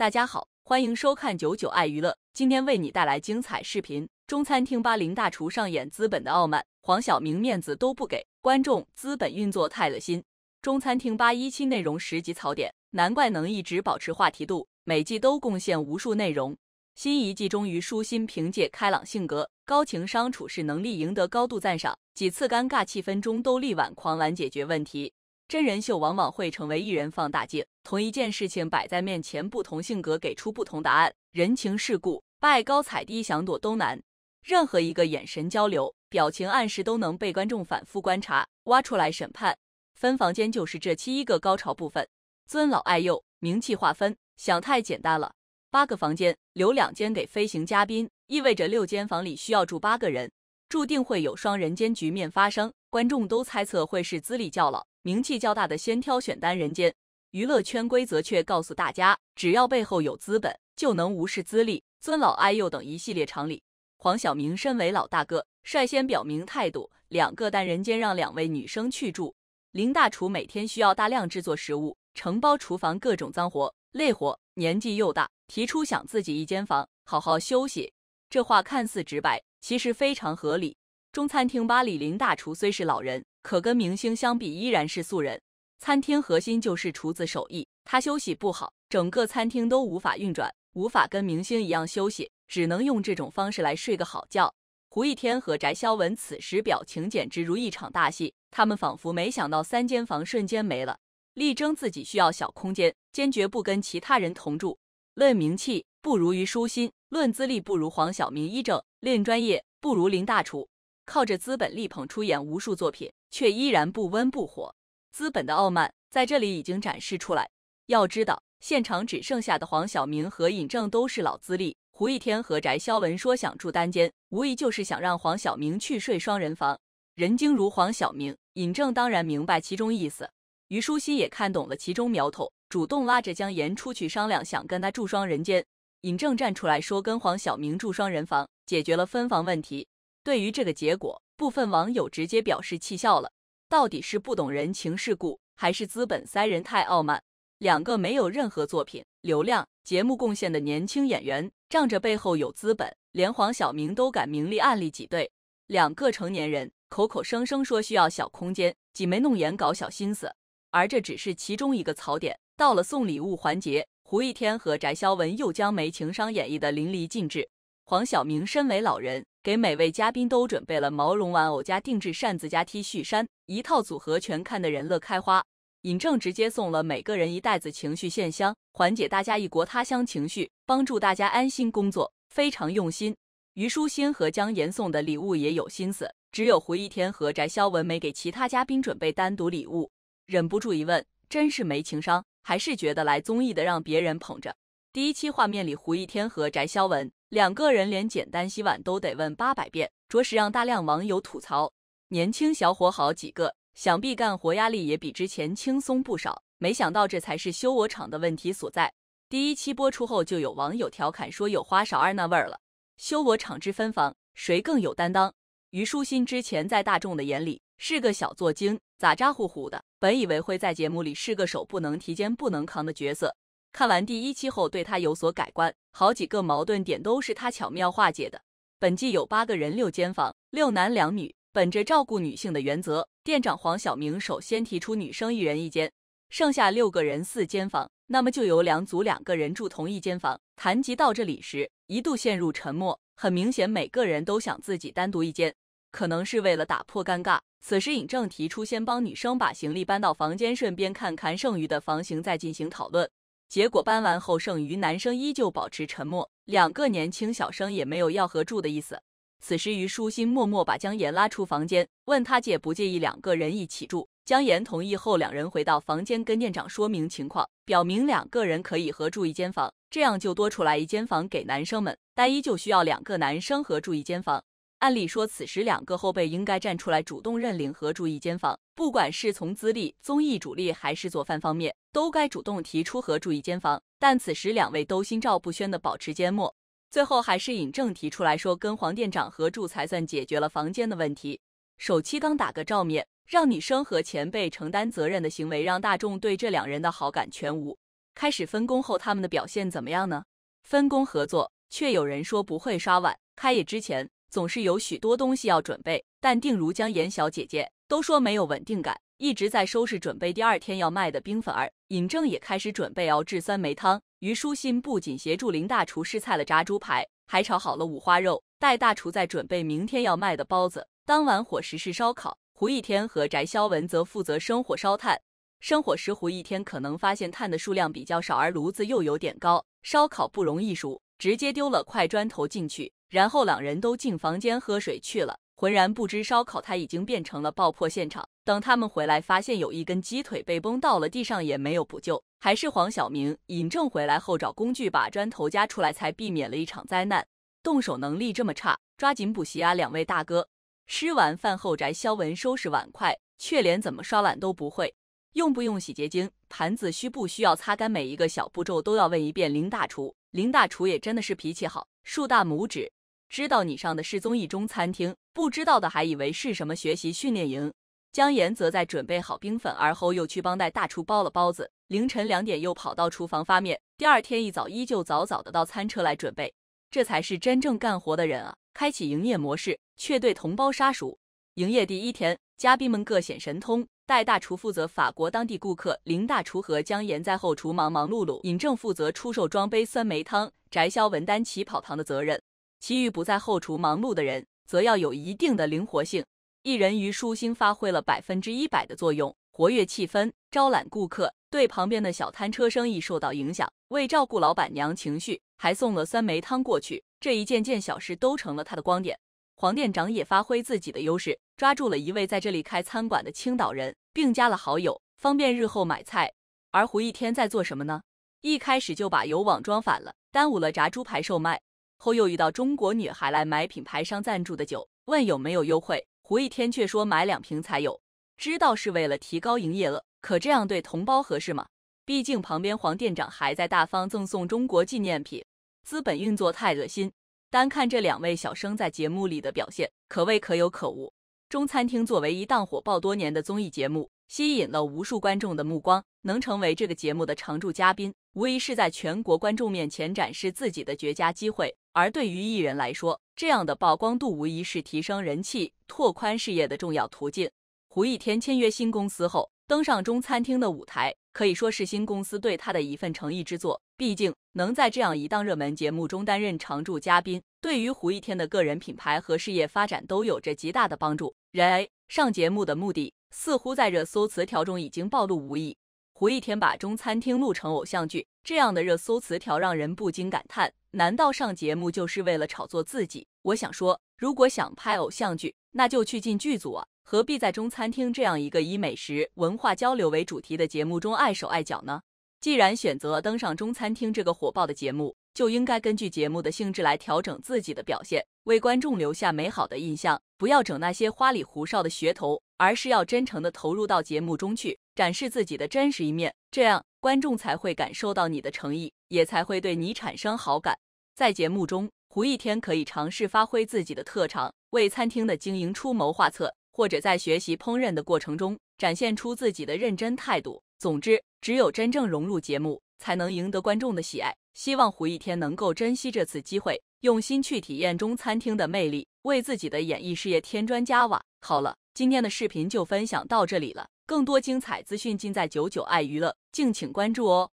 大家好，欢迎收看九九爱娱乐，今天为你带来精彩视频。中餐厅八零大厨上演资本的傲慢，黄晓明面子都不给观众，资本运作太恶心。中餐厅八一期内容十级槽点，难怪能一直保持话题度，每季都贡献无数内容。新一季终于舒心，凭借开朗性格、高情商处事能力赢得高度赞赏，几次尴尬气氛中都力挽狂澜解决问题。真人秀往往会成为一人放大镜，同一件事情摆在面前，不同性格给出不同答案。人情世故，拜高踩低，想躲都难。任何一个眼神交流、表情暗示都能被观众反复观察、挖出来审判。分房间就是这七一个高潮部分。尊老爱幼，名气划分，想太简单了。八个房间，留两间给飞行嘉宾，意味着六间房里需要住八个人，注定会有双人间局面发生。观众都猜测会是资历较老。名气较大的先挑选单人间，娱乐圈规则却告诉大家，只要背后有资本，就能无视资历、尊老爱幼等一系列常理。黄晓明身为老大哥，率先表明态度，两个单人间让两位女生去住。林大厨每天需要大量制作食物，承包厨房各种脏活累活，年纪又大，提出想自己一间房好好休息。这话看似直白，其实非常合理。中餐厅吧里林大厨虽是老人。可跟明星相比，依然是素人。餐厅核心就是厨子手艺，他休息不好，整个餐厅都无法运转，无法跟明星一样休息，只能用这种方式来睡个好觉。胡一天和翟潇闻此时表情简直如一场大戏，他们仿佛没想到三间房瞬间没了。力争自己需要小空间，坚决不跟其他人同住。论名气，不如于书欣；论资历，不如黄晓明一正；论专业，不如林大厨。靠着资本力捧，出演无数作品。却依然不温不火，资本的傲慢在这里已经展示出来。要知道，现场只剩下的黄晓明和尹正都是老资历，胡一天和翟潇闻说想住单间，无疑就是想让黄晓明去睡双人房。人精如黄晓明，尹正当然明白其中意思，于书欣也看懂了其中苗头，主动拉着江岩出去商量，想跟他住双人间。尹正站出来说跟黄晓明住双人房，解决了分房问题。对于这个结果。部分网友直接表示气笑了，到底是不懂人情世故，还是资本塞人太傲慢？两个没有任何作品、流量、节目贡献的年轻演员，仗着背后有资本，连黄晓明都敢明里暗里挤兑。两个成年人口口声声说需要小空间，挤眉弄眼搞小心思，而这只是其中一个槽点。到了送礼物环节，胡一天和翟潇闻又将没情商演绎的淋漓尽致。黄晓明身为老人。给每位嘉宾都准备了毛绒玩偶加定制扇子加 T 恤衫一套组合，全看的人乐开花。尹正直接送了每个人一袋子情绪线香，缓解大家异国他乡情绪，帮助大家安心工作，非常用心。虞书欣和江妍送的礼物也有心思，只有胡一天和翟潇闻没给其他嘉宾准备单独礼物，忍不住一问，真是没情商，还是觉得来综艺的让别人捧着。第一期画面里，胡一天和翟潇闻。两个人连简单洗碗都得问八百遍，着实让大量网友吐槽。年轻小伙好几个，想必干活压力也比之前轻松不少。没想到这才是修我场的问题所在。第一期播出后，就有网友调侃说有花少二那味儿了。修我场之分房，谁更有担当？虞书欣之前在大众的眼里是个小作精，咋咋呼呼的，本以为会在节目里是个手不能提、肩不能扛的角色。看完第一期后，对他有所改观，好几个矛盾点都是他巧妙化解的。本季有八个人六间房，六男两女。本着照顾女性的原则，店长黄晓明首先提出女生一人一间，剩下六个人四间房，那么就由两组两个人住同一间房。谈及到这里时，一度陷入沉默，很明显每个人都想自己单独一间，可能是为了打破尴尬。此时尹正提出先帮女生把行李搬到房间，顺便看看剩余的房型，再进行讨论。结果搬完后，剩余男生依旧保持沉默，两个年轻小生也没有要合住的意思。此时，于舒心默默把江岩拉出房间，问他介不介意两个人一起住。江岩同意后，两人回到房间跟店长说明情况，表明两个人可以合住一间房，这样就多出来一间房给男生们，但依旧需要两个男生合住一间房。按理说，此时两个后辈应该站出来主动认领和住一间房，不管是从资历、综艺主力还是做饭方面，都该主动提出合住一间房。但此时两位都心照不宣的保持缄默，最后还是尹正提出来说跟黄店长合住才算解决了房间的问题。首期刚打个照面，让女生和前辈承担责任的行为，让大众对这两人的好感全无。开始分工后，他们的表现怎么样呢？分工合作，却有人说不会刷碗，开业之前。总是有许多东西要准备，但定如江颜小姐姐都说没有稳定感，一直在收拾准备第二天要卖的冰粉儿。尹正也开始准备熬制酸梅汤。于书欣不仅协助林大厨试菜了炸猪排，还炒好了五花肉。带大厨在准备明天要卖的包子。当晚伙食是烧烤，胡一天和翟潇闻则负责生火烧炭。生火时，胡一天可能发现炭的数量比较少，而炉子又有点高，烧烤不容易熟，直接丢了块砖头进去。然后两人都进房间喝水去了，浑然不知烧烤摊已经变成了爆破现场。等他们回来，发现有一根鸡腿被崩到了地上，也没有补救，还是黄晓明、尹正回来后找工具把砖头夹出来，才避免了一场灾难。动手能力这么差，抓紧补习啊！两位大哥，吃完饭后，翟潇闻收拾碗筷，却连怎么刷碗都不会，用不用洗洁精，盘子需不需要擦干，每一个小步骤都要问一遍林大厨。林大厨也真的是脾气好，竖大拇指。知道你上的是综艺中餐厅，不知道的还以为是什么学习训练营。江岩则在准备好冰粉，而后又去帮戴大厨包了包子，凌晨两点又跑到厨房发面。第二天一早依旧早早的到餐车来准备，这才是真正干活的人啊！开启营业模式，却对同胞杀熟。营业第一天，嘉宾们各显神通，戴大厨负责法国当地顾客，林大厨和江岩在后厨忙忙碌碌，尹正负责出售装杯酸梅汤，翟潇闻担起跑堂的责任。其余不在后厨忙碌的人，则要有一定的灵活性。一人于舒心发挥了百分之一百的作用，活跃气氛，招揽顾客。对旁边的小摊车生意受到影响，为照顾老板娘情绪，还送了酸梅汤过去。这一件件小事都成了他的光点。黄店长也发挥自己的优势，抓住了一位在这里开餐馆的青岛人，并加了好友，方便日后买菜。而胡一天在做什么呢？一开始就把油网装反了，耽误了炸猪排售卖。后又遇到中国女孩来买品牌商赞助的酒，问有没有优惠，胡一天却说买两瓶才有，知道是为了提高营业额，可这样对同胞合适吗？毕竟旁边黄店长还在大方赠送中国纪念品，资本运作太恶心。单看这两位小生在节目里的表现，可谓可有可无。中餐厅作为一档火爆多年的综艺节目，吸引了无数观众的目光，能成为这个节目的常驻嘉宾，无疑是在全国观众面前展示自己的绝佳机会。而对于艺人来说，这样的曝光度无疑是提升人气、拓宽事业的重要途径。胡一天签约新公司后，登上《中餐厅》的舞台，可以说是新公司对他的一份诚意之作。毕竟，能在这样一档热门节目中担任常驻嘉宾，对于胡一天的个人品牌和事业发展都有着极大的帮助。然而，上节目的目的似乎在热搜词条中已经暴露无遗。胡一天把《中餐厅》录成偶像剧，这样的热搜词条让人不禁感叹。难道上节目就是为了炒作自己？我想说，如果想拍偶像剧，那就去进剧组啊，何必在《中餐厅》这样一个以美食文化交流为主题的节目中碍手碍脚呢？既然选择登上《中餐厅》这个火爆的节目，就应该根据节目的性质来调整自己的表现，为观众留下美好的印象。不要整那些花里胡哨的噱头，而是要真诚地投入到节目中去，展示自己的真实一面，这样观众才会感受到你的诚意。也才会对你产生好感。在节目中，胡一天可以尝试发挥自己的特长，为餐厅的经营出谋划策，或者在学习烹饪的过程中展现出自己的认真态度。总之，只有真正融入节目，才能赢得观众的喜爱。希望胡一天能够珍惜这次机会，用心去体验中餐厅的魅力，为自己的演艺事业添砖加瓦。好了，今天的视频就分享到这里了。更多精彩资讯尽在九九爱娱乐，敬请关注哦。